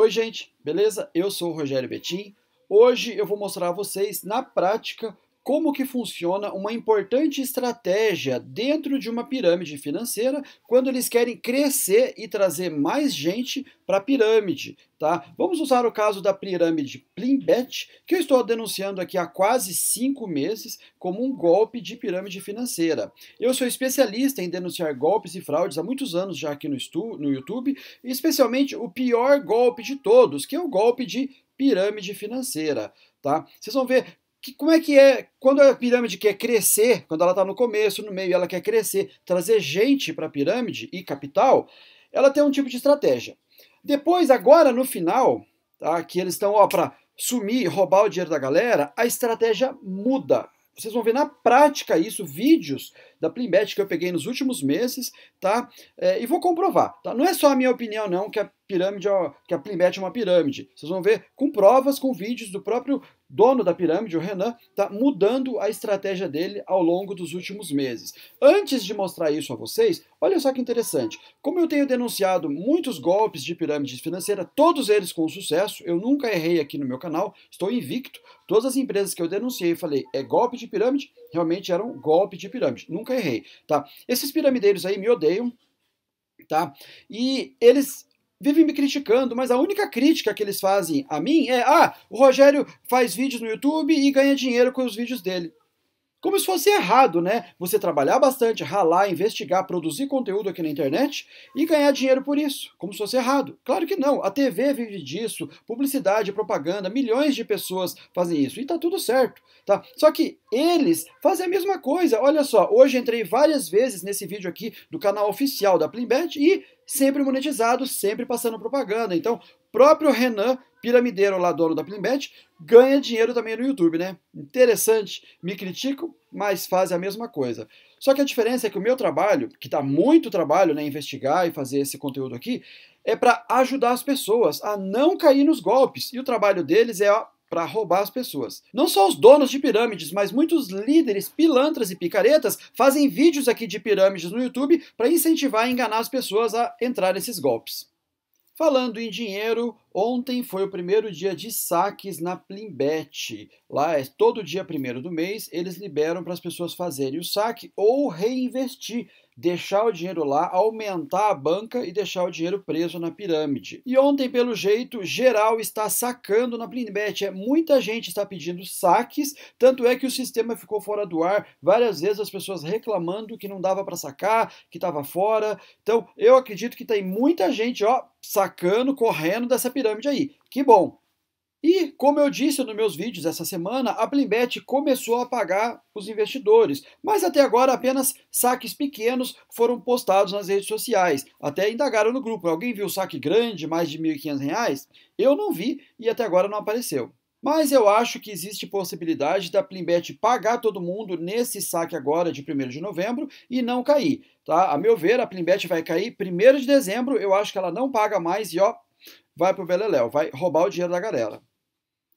Oi, gente, beleza? Eu sou o Rogério Betim. Hoje eu vou mostrar a vocês, na prática, como que funciona uma importante estratégia dentro de uma pirâmide financeira quando eles querem crescer e trazer mais gente para a pirâmide, tá? Vamos usar o caso da pirâmide Plimbet, que eu estou denunciando aqui há quase cinco meses como um golpe de pirâmide financeira. Eu sou especialista em denunciar golpes e fraudes há muitos anos já aqui no, no YouTube, especialmente o pior golpe de todos, que é o golpe de pirâmide financeira, tá? Vocês vão ver que, como é que é quando a pirâmide quer crescer, quando ela está no começo, no meio, ela quer crescer, trazer gente para a pirâmide e capital, ela tem um tipo de estratégia. Depois, agora no final, tá, que eles estão para sumir, roubar o dinheiro da galera, a estratégia muda. Vocês vão ver na prática isso, vídeos da Plimbet que eu peguei nos últimos meses, tá? É, e vou comprovar, tá? Não é só a minha opinião, não, que a pirâmide, é que a Plimbet é uma pirâmide. Vocês vão ver com provas, com vídeos do próprio dono da pirâmide, o Renan, está mudando a estratégia dele ao longo dos últimos meses. Antes de mostrar isso a vocês, olha só que interessante. Como eu tenho denunciado muitos golpes de pirâmide financeira, todos eles com sucesso, eu nunca errei aqui no meu canal, estou invicto. Todas as empresas que eu denunciei e falei é golpe de pirâmide, realmente eram golpe de pirâmide, nunca errei. Tá? Esses piramideiros aí me odeiam. Tá? E eles vivem me criticando, mas a única crítica que eles fazem a mim é: ah, o Rogério faz vídeos no YouTube e ganha dinheiro com os vídeos dele. Como se fosse errado, né? Você trabalhar bastante, ralar, investigar, produzir conteúdo aqui na internet e ganhar dinheiro por isso. Como se fosse errado. Claro que não. A TV vive disso, publicidade, propaganda, milhões de pessoas fazem isso. E tá tudo certo, tá? Só que eles fazem a mesma coisa. Olha só, hoje entrei várias vezes nesse vídeo aqui do canal oficial da Plimbet e sempre monetizado, sempre passando propaganda. Então, próprio Renan, piramideiro lá, dono da Plimbet, ganha dinheiro também no YouTube, né? Interessante, me criticam, mas fazem a mesma coisa. Só que a diferença é que o meu trabalho, que dá tá muito trabalho, né, investigar e fazer esse conteúdo aqui, é para ajudar as pessoas a não cair nos golpes. E o trabalho deles é para roubar as pessoas. Não só os donos de pirâmides, mas muitos líderes, pilantras e picaretas fazem vídeos aqui de pirâmides no YouTube para incentivar e enganar as pessoas a entrar nesses golpes. Falando em dinheiro, ontem foi o primeiro dia de saques na Plimbet. Lá é todo dia primeiro do mês, eles liberam para as pessoas fazerem o saque ou reinvestir deixar o dinheiro lá, aumentar a banca e deixar o dinheiro preso na pirâmide. E ontem, pelo jeito, geral está sacando na Blindbet. É, muita gente está pedindo saques, tanto é que o sistema ficou fora do ar. Várias vezes as pessoas reclamando que não dava para sacar, que estava fora. Então, eu acredito que tem muita gente, ó, sacando, correndo dessa pirâmide aí. Que bom! E, como eu disse nos meus vídeos essa semana, a Plimbet começou a pagar os investidores, mas até agora apenas saques pequenos foram postados nas redes sociais. Até indagaram no grupo: alguém viu saque grande, mais de R$ 1.500? Eu não vi e até agora não apareceu. Mas eu acho que existe possibilidade da Plimbet pagar todo mundo nesse saque agora de 1 de novembro e não cair, tá? A meu ver, a Plimbet vai cair 1 de dezembro, eu acho que ela não paga mais e ó, vai pro Beleléu, vai roubar o dinheiro da galera.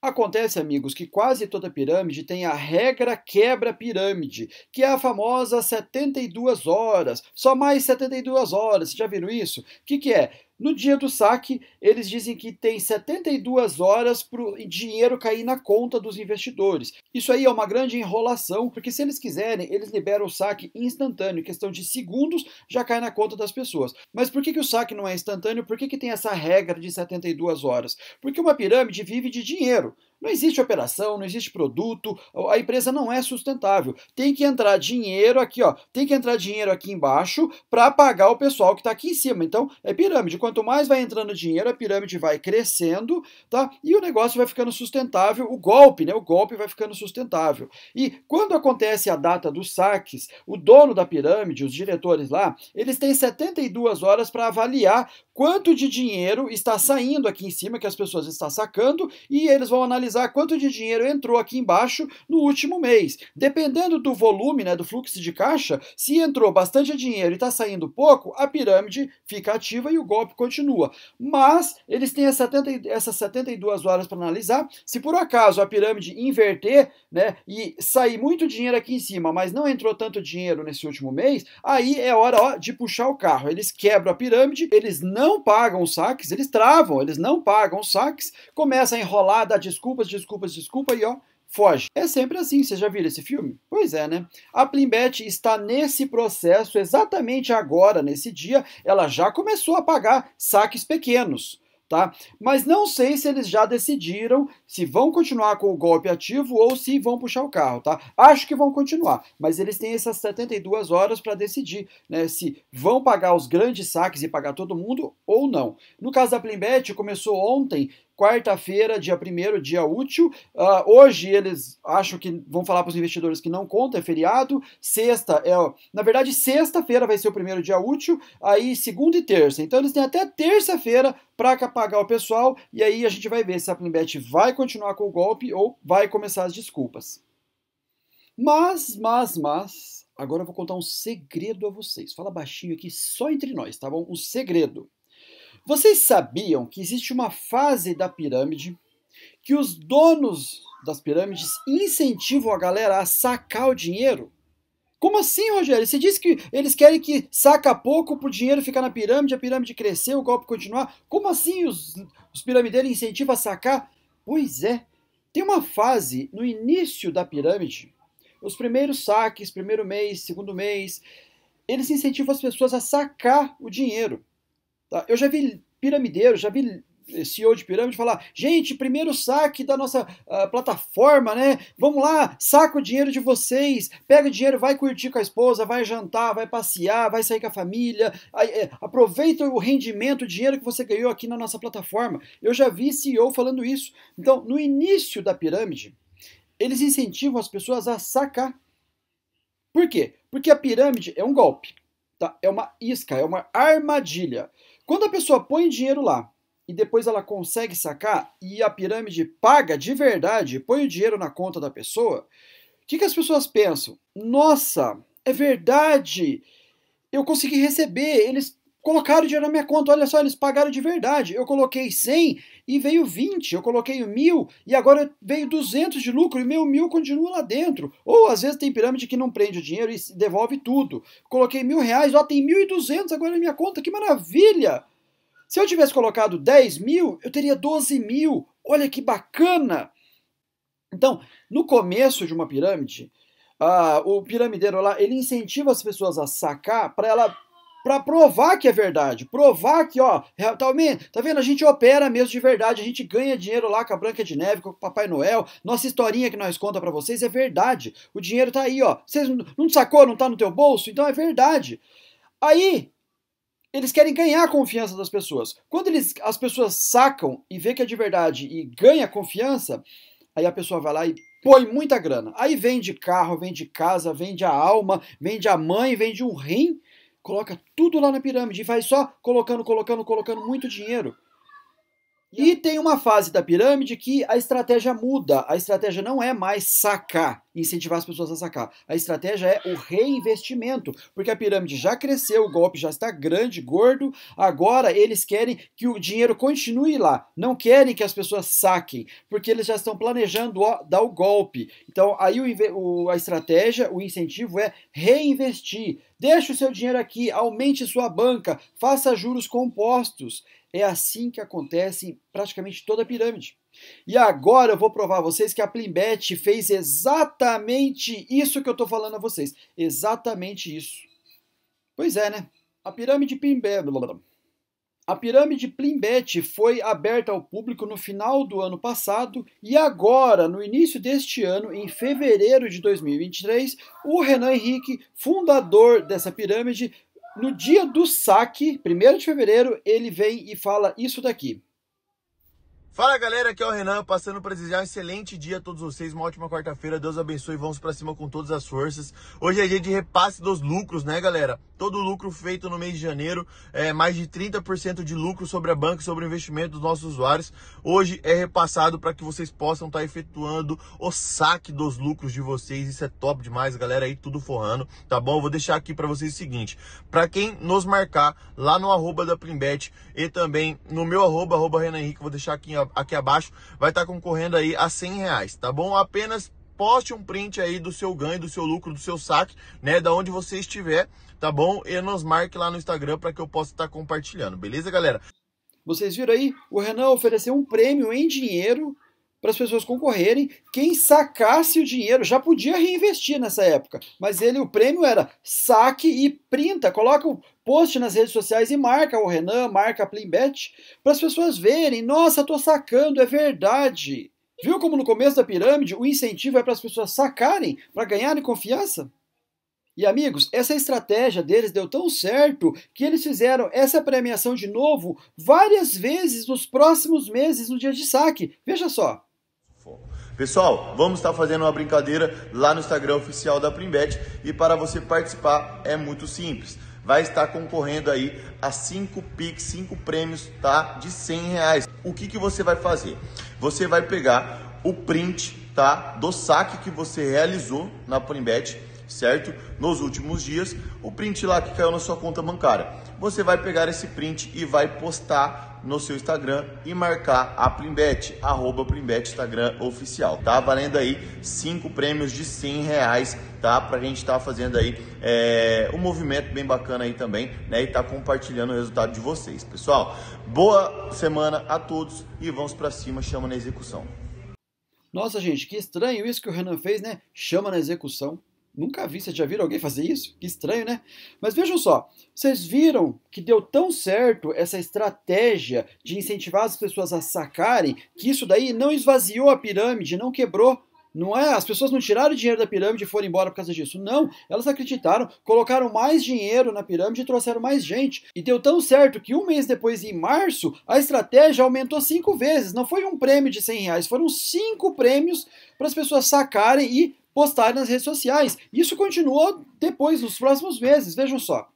Acontece, amigos, que quase toda pirâmide tem a regra quebra-pirâmide, que é a famosa 72 horas, só mais 72 horas, já viram isso? O que, que é? No dia do saque, eles dizem que tem 72 horas para o dinheiro cair na conta dos investidores. Isso aí é uma grande enrolação, porque se eles quiserem, eles liberam o saque instantâneo, em questão de segundos já cai na conta das pessoas. Mas por que, que o saque não é instantâneo? Por que, que tem essa regra de 72 horas? Porque uma pirâmide vive de dinheiro. Não existe operação, não existe produto, a empresa não é sustentável. Tem que entrar dinheiro aqui, ó. Tem que entrar dinheiro aqui embaixo para pagar o pessoal que está aqui em cima. Então, é pirâmide. Quanto mais vai entrando dinheiro, a pirâmide vai crescendo, tá? E o negócio vai ficando sustentável, o golpe, né? O golpe vai ficando sustentável. E quando acontece a data dos saques, o dono da pirâmide, os diretores lá, eles têm 72 horas para avaliar quanto de dinheiro está saindo aqui em cima que as pessoas estão sacando e eles vão analisar analisar quanto de dinheiro entrou aqui embaixo no último mês. Dependendo do volume, né, do fluxo de caixa, se entrou bastante dinheiro e está saindo pouco, a pirâmide fica ativa e o golpe continua. Mas eles têm essas 70, essas 72 horas para analisar. Se por acaso a pirâmide inverter né, e sair muito dinheiro aqui em cima, mas não entrou tanto dinheiro nesse último mês, aí é hora ó, de puxar o carro. Eles quebram a pirâmide, eles não pagam os saques, eles travam, eles não pagam os saques, começa a enrolar, dar desculpa desculpas, desculpas, desculpa e ó, foge. É sempre assim, você já viu esse filme? Pois é, né? A Plimbet está nesse processo exatamente agora, nesse dia, ela já começou a pagar saques pequenos. Tá? Mas não sei se eles já decidiram se vão continuar com o golpe ativo ou se vão puxar o carro, tá? Acho que vão continuar, mas eles têm essas 72 horas para decidir, né, se vão pagar os grandes saques e pagar todo mundo ou não. No caso da Plimbet, começou ontem quarta-feira, dia primeiro, dia útil. Uh, hoje eles acham que vão falar para os investidores que não conta, é feriado. Sexta é. Na verdade, sexta-feira vai ser o primeiro dia útil, aí segunda e terça. Então eles têm até terça-feira para pagar o pessoal, e aí a gente vai ver se a Plimbet vai continuar com o golpe ou vai começar as desculpas. Mas, mas, mas. Agora eu vou contar um segredo a vocês. Fala baixinho aqui, só entre nós, tá bom? Um segredo. Vocês sabiam que existe uma fase da pirâmide que os donos das pirâmides incentivam a galera a sacar o dinheiro? Como assim, Rogério? Você disse que eles querem que saca pouco para o dinheiro ficar na pirâmide, a pirâmide crescer, o golpe continuar. Como assim os, os piramideiros incentivam a sacar? Pois é, tem uma fase no início da pirâmide, os primeiros saques, primeiro mês, segundo mês, eles incentivam as pessoas a sacar o dinheiro. Tá? Eu já vi piramideiro, já vi CEO de pirâmide falar: gente, primeiro saque da nossa uh, plataforma, né? Vamos lá, saca o dinheiro de vocês, pega o dinheiro, vai curtir com a esposa, vai jantar, vai passear, vai sair com a família, aí, é, aproveita o rendimento, o dinheiro que você ganhou aqui na nossa plataforma. Eu já vi CEO falando isso. Então, no início da pirâmide, eles incentivam as pessoas a sacar. Por quê? Porque a pirâmide é um golpe, tá? é uma isca, é uma armadilha. Quando a pessoa põe dinheiro lá e depois ela consegue sacar e a pirâmide paga de verdade, põe o dinheiro na conta da pessoa, o que, que as pessoas pensam? Nossa, é verdade! Eu consegui receber, eles colocaram dinheiro na minha conta. Olha só, eles pagaram de verdade. Eu coloquei 100 e veio 20. Eu coloquei mil e agora veio 200 de lucro e meu mil continua lá dentro. Ou às vezes tem pirâmide que não prende o dinheiro e devolve tudo. Coloquei mil reais, ó, tem 1.200 agora na minha conta. Que maravilha! Se eu tivesse colocado 10 mil, eu teria 12 mil. Olha que bacana! Então, no começo de uma pirâmide, uh, o piramideiro lá, ele incentiva as pessoas a sacar para ela para provar que é verdade, provar que, ó, realmente, é, tá vendo? A gente opera mesmo de verdade, a gente ganha dinheiro lá com a Branca de Neve, com o Papai Noel, nossa historinha que nós conta para vocês é verdade. O dinheiro tá aí, ó. Vocês não sacou, não tá no teu bolso? Então é verdade. Aí eles querem ganhar a confiança das pessoas. Quando eles, as pessoas sacam e vê que é de verdade e ganha confiança, aí a pessoa vai lá e põe muita grana. Aí vende carro, vende casa, vende a alma, vende a mãe, vende um rim Coloca tudo lá na pirâmide e vai só colocando, colocando, colocando muito dinheiro. E tem uma fase da pirâmide que a estratégia muda. A estratégia não é mais sacar incentivar as pessoas a sacar. A estratégia é o reinvestimento, porque a pirâmide já cresceu, o golpe já está grande, gordo, agora eles querem que o dinheiro continue lá, não querem que as pessoas saquem, porque eles já estão planejando dar o golpe. Então, aí o, a estratégia, o incentivo é reinvestir. Deixe o seu dinheiro aqui, aumente sua banca, faça juros compostos. É assim que acontece em praticamente toda a pirâmide. E agora eu vou provar a vocês que a Plimbet fez exatamente isso que eu estou falando a vocês. Exatamente isso. Pois é, né? A pirâmide Plimbet... A pirâmide Plimbet foi aberta ao público no final do ano passado e agora, no início deste ano, em fevereiro de 2023, o Renan Henrique, fundador dessa pirâmide, no dia do saque, 1 de fevereiro, ele vem e fala isso daqui. Fala galera, aqui é o Renan, passando para desejar um excelente dia a todos vocês, uma ótima quarta-feira, Deus abençoe, vamos para cima com todas as forças. Hoje é dia de repasse dos lucros, né galera? Todo lucro feito no mês de janeiro, é mais de 30% de lucro sobre a banca, sobre o investimento dos nossos usuários, hoje é repassado para que vocês possam estar tá efetuando o saque dos lucros de vocês, isso é top demais, galera aí tudo forrando, tá bom? vou deixar aqui para vocês o seguinte, para quem nos marcar lá no arroba da Plimbet e também no meu arroba, arroba Renan Henrique, vou deixar aqui ó, aqui abaixo, vai estar tá concorrendo aí a 100 reais, tá bom? Apenas poste um print aí do seu ganho, do seu lucro, do seu saque, né? Da onde você estiver, tá bom? E nos marque lá no Instagram para que eu possa estar tá compartilhando, beleza, galera? Vocês viram aí? O Renan ofereceu um prêmio em dinheiro para as pessoas concorrerem. Quem sacasse o dinheiro já podia reinvestir nessa época, mas ele o prêmio era saque e printa. Coloca post nas redes sociais e marca o Renan, marca a Plimbet, para as pessoas verem, nossa, tô sacando, é verdade. Viu como no começo da pirâmide o incentivo é para as pessoas sacarem, para ganharem confiança? E amigos, essa estratégia deles deu tão certo que eles fizeram essa premiação de novo várias vezes nos próximos meses, no dia de saque. Veja só. Pessoal, vamos estar tá fazendo uma brincadeira lá no Instagram oficial da Primbet e para você participar é muito simples vai estar concorrendo aí a 5 PIX, 5 prêmios tá? de 100 reais. O que, que você vai fazer? Você vai pegar o print tá? do saque que você realizou na Polimbet, certo? Nos últimos dias, o print lá que caiu na sua conta bancária. Você vai pegar esse print e vai postar no seu Instagram e marcar a Plimbet, arroba Plimbet Instagram oficial, tá? Valendo aí cinco prêmios de 100 reais, tá? Pra gente estar tá fazendo aí é, um movimento bem bacana aí também, né? E tá compartilhando o resultado de vocês. Pessoal, boa semana a todos e vamos para cima, chama na execução. Nossa, gente, que estranho isso que o Renan fez, né? Chama na execução. Nunca vi, vocês já viram alguém fazer isso? Que estranho, né? Mas vejam só, vocês viram que deu tão certo essa estratégia de incentivar as pessoas a sacarem que isso daí não esvaziou a pirâmide, não quebrou não é, as pessoas não tiraram dinheiro da pirâmide e foram embora por causa disso. Não, elas acreditaram, colocaram mais dinheiro na pirâmide e trouxeram mais gente. E deu tão certo que um mês depois, em março, a estratégia aumentou cinco vezes. Não foi um prêmio de 100 reais, foram cinco prêmios para as pessoas sacarem e postar nas redes sociais. Isso continuou depois, nos próximos meses, vejam só.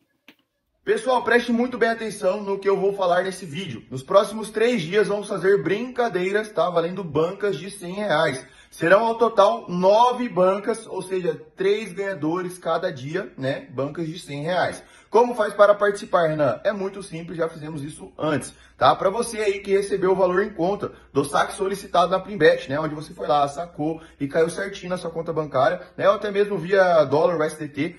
Pessoal, preste muito bem atenção no que eu vou falar nesse vídeo. Nos próximos três dias vamos fazer brincadeiras, tá? Valendo bancas de 100 reais. Serão ao total nove bancas, ou seja, três ganhadores cada dia, né? Bancas de 100 reais. Como faz para participar, Renan? É muito simples, já fizemos isso antes, tá? Para você aí que recebeu o valor em conta do saque solicitado na Primbet, né? Onde você foi lá, sacou e caiu certinho na sua conta bancária, né? Ou até mesmo via dólar ou STT,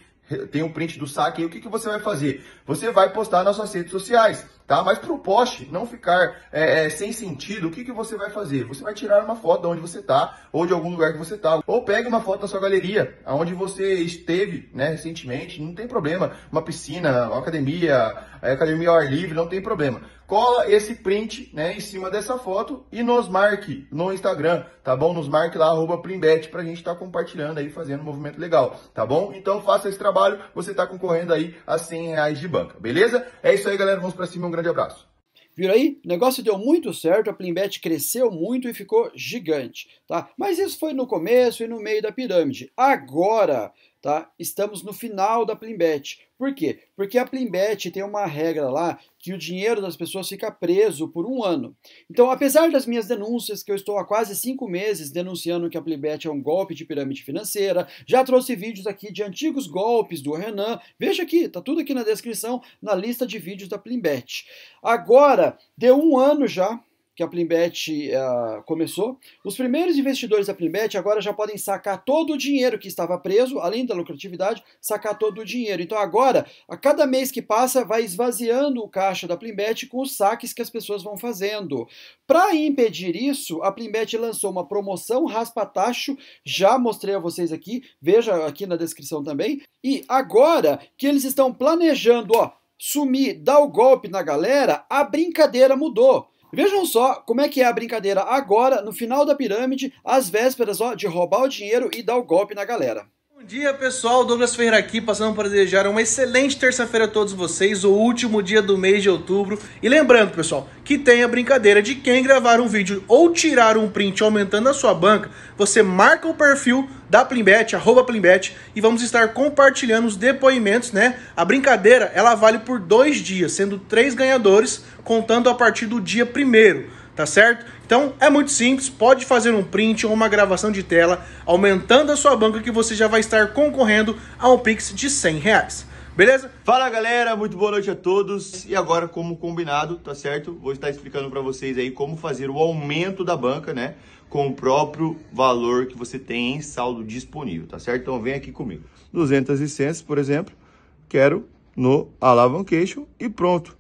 tem um print do saque aí, o que, que você vai fazer? Você vai postar nas suas redes sociais tá? Mas para o poste não ficar é, é, sem sentido, o que, que você vai fazer? Você vai tirar uma foto de onde você está, ou de algum lugar que você está, ou pega uma foto da sua galeria, aonde você esteve né, recentemente, não tem problema. Uma piscina, uma academia, é, academia ao ar livre, não tem problema cola esse print né, em cima dessa foto e nos marque no Instagram, tá bom? Nos marque lá, arroba Plimbet, pra gente estar tá compartilhando aí, fazendo um movimento legal, tá bom? Então faça esse trabalho, você tá concorrendo aí a 100 reais de banca, beleza? É isso aí, galera, vamos pra cima, um grande abraço. Viram aí? O negócio deu muito certo, a Plimbet cresceu muito e ficou gigante, tá? Mas isso foi no começo e no meio da pirâmide. Agora Tá? Estamos no final da Plimbet. Por quê? Porque a Plimbet tem uma regra lá que o dinheiro das pessoas fica preso por um ano. Então, apesar das minhas denúncias, que eu estou há quase cinco meses denunciando que a Plimbet é um golpe de pirâmide financeira, já trouxe vídeos aqui de antigos golpes do Renan. Veja aqui, tá tudo aqui na descrição, na lista de vídeos da Plimbet. Agora, deu um ano já que a Plimbet uh, eh, começou, os primeiros investidores da Plimbet agora já podem sacar todo o dinheiro que estava preso, além da lucratividade, sacar todo o dinheiro. Então agora, a cada mês que passa, vai esvaziando o caixa da Plimbet com os saques que as pessoas vão fazendo. Para impedir isso, a Plimbet lançou uma promoção raspa tacho, já mostrei a vocês aqui, veja aqui na descrição também. E agora que eles estão planejando, ó, sumir, dar o golpe na galera, a brincadeira mudou. Vejam só como é que é a brincadeira agora, no final da pirâmide, às vésperas ó, de roubar o dinheiro e dar o golpe na galera. Bom dia pessoal, Douglas Ferreira aqui, passando para desejar uma excelente terça-feira a todos vocês, o último dia do mês de outubro. E lembrando, pessoal, que tem a brincadeira de quem gravar um vídeo ou tirar um print aumentando a sua banca, você marca o perfil da Plimbet, arroba Plimbet, e vamos estar compartilhando os depoimentos, né? A brincadeira, ela vale por dois dias, sendo três ganhadores, contando a partir do dia primeiro tá certo? Então é muito simples, pode fazer um print ou uma gravação de tela, aumentando a sua banca que você já vai estar concorrendo a um Pix de 100 reais. Beleza? Fala galera, muito boa noite a todos. E agora, como combinado, tá certo? Vou estar explicando para vocês aí como fazer o aumento da banca, né? Com o próprio valor que você tem em saldo disponível, tá certo? Então vem aqui comigo. 200 licenças, por exemplo, quero no alavancation e pronto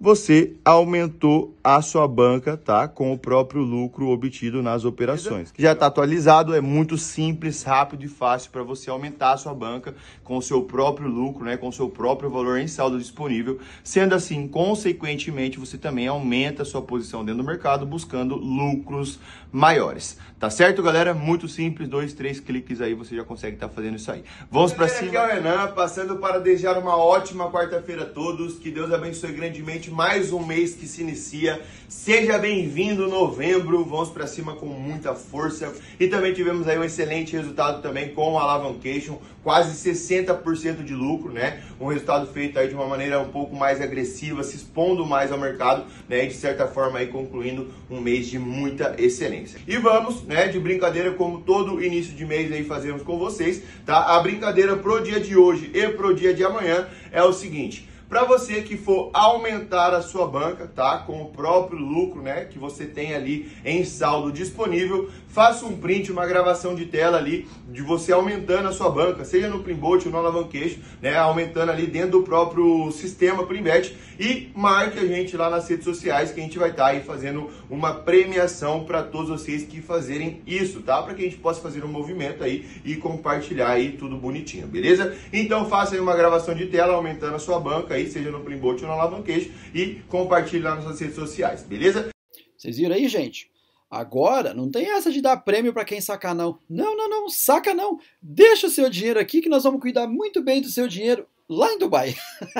você aumentou a sua banca, tá? Com o próprio lucro obtido nas operações. Já está atualizado, é muito simples, rápido e fácil para você aumentar a sua banca com o seu próprio lucro, né? Com o seu próprio valor em saldo disponível. Sendo assim, consequentemente, você também aumenta a sua posição dentro do mercado buscando lucros maiores. Tá certo, galera? Muito simples, dois, três cliques aí você já consegue estar tá fazendo isso aí. Vamos para cima. Aqui é o Renan, passando para desejar uma ótima quarta-feira a todos. Que Deus abençoe grandemente mais um mês que se inicia. Seja bem-vindo novembro. Vamos para cima com muita força. E também tivemos aí um excelente resultado também com a Alavancation, quase 60% de lucro, né? Um resultado feito aí de uma maneira um pouco mais agressiva, se expondo mais ao mercado, né? E de certa forma aí concluindo um mês de muita excelência. E vamos, né, de brincadeira como todo início de mês aí fazemos com vocês, tá? A brincadeira pro dia de hoje e pro dia de amanhã é o seguinte, para você que for aumentar a sua banca, tá? Com o próprio lucro, né? Que você tem ali em saldo disponível, faça um print, uma gravação de tela ali de você aumentando a sua banca, seja no primbot ou no Alavanqueixo, né? Aumentando ali dentro do próprio sistema Primbet e marque a gente lá nas redes sociais que a gente vai estar tá aí fazendo uma premiação para todos vocês que fazerem isso, tá? Para que a gente possa fazer um movimento aí e compartilhar aí tudo bonitinho, beleza? Então faça aí uma gravação de tela aumentando a sua banca aí, seja no Plimbot ou no Alavanquejo, e compartilhe lá nas suas redes sociais, beleza? Vocês viram aí, gente? Agora, não tem essa de dar prêmio para quem sacar, não. Não, não, não, saca não. Deixa o seu dinheiro aqui que nós vamos cuidar muito bem do seu dinheiro lá em Dubai.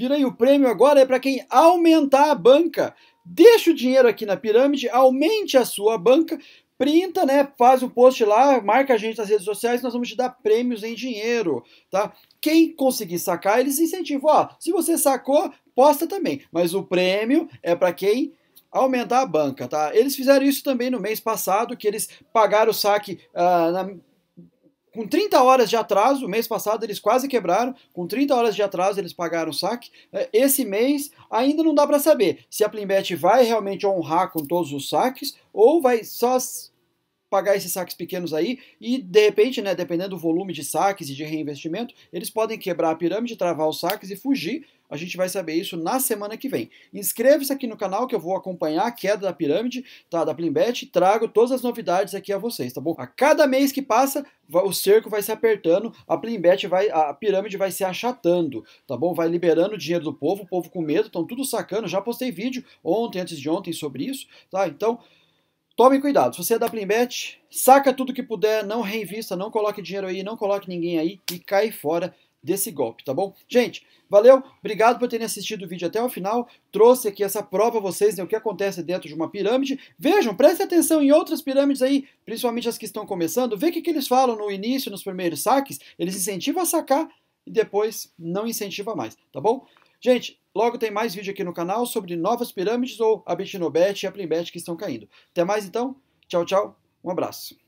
aí o prêmio agora é para quem aumentar a banca. Deixa o dinheiro aqui na pirâmide, aumente a sua banca, printa, né? Faz o post lá, marca a gente nas redes sociais, nós vamos te dar prêmios em dinheiro, tá? Quem conseguir sacar, eles incentivam. Ó, se você sacou, posta também. Mas o prêmio é para quem aumentar a banca, tá? Eles fizeram isso também no mês passado, que eles pagaram o saque uh, na, com 30 horas de atraso, mês passado eles quase quebraram, com 30 horas de atraso eles pagaram o saque. É, esse mês ainda não dá para saber se a Plimbet vai realmente honrar com todos os saques ou vai só pagar esses saques pequenos aí e, de repente, né, dependendo do volume de saques e de reinvestimento, eles podem quebrar a pirâmide, travar os saques e fugir. A gente vai saber isso na semana que vem. Inscreva-se aqui no canal que eu vou acompanhar a queda da pirâmide, tá, da Plimbet, e trago todas as novidades aqui a vocês, tá bom? A cada mês que passa, o cerco vai se apertando, a Plimbet vai, a pirâmide vai se achatando, tá bom? Vai liberando o dinheiro do povo, o povo com medo, estão tudo sacando. Já postei vídeo ontem, antes de ontem sobre isso, tá? Então, Tome cuidado, se você é da Plimbet, saca tudo que puder, não reinvista, não coloque dinheiro aí, não coloque ninguém aí e cai fora desse golpe, tá bom? Gente, valeu, obrigado por terem assistido o vídeo até o final, trouxe aqui essa prova a vocês, né, o que acontece dentro de uma pirâmide, vejam, prestem atenção em outras pirâmides aí, principalmente as que estão começando, vê o que, que eles falam no início, nos primeiros saques, eles incentivam a sacar e depois não incentiva mais, tá bom? Gente, logo tem mais vídeo aqui no canal sobre novas pirâmides ou a Bitnobet e a Plimbet que estão caindo. Até mais então, tchau, tchau, um abraço.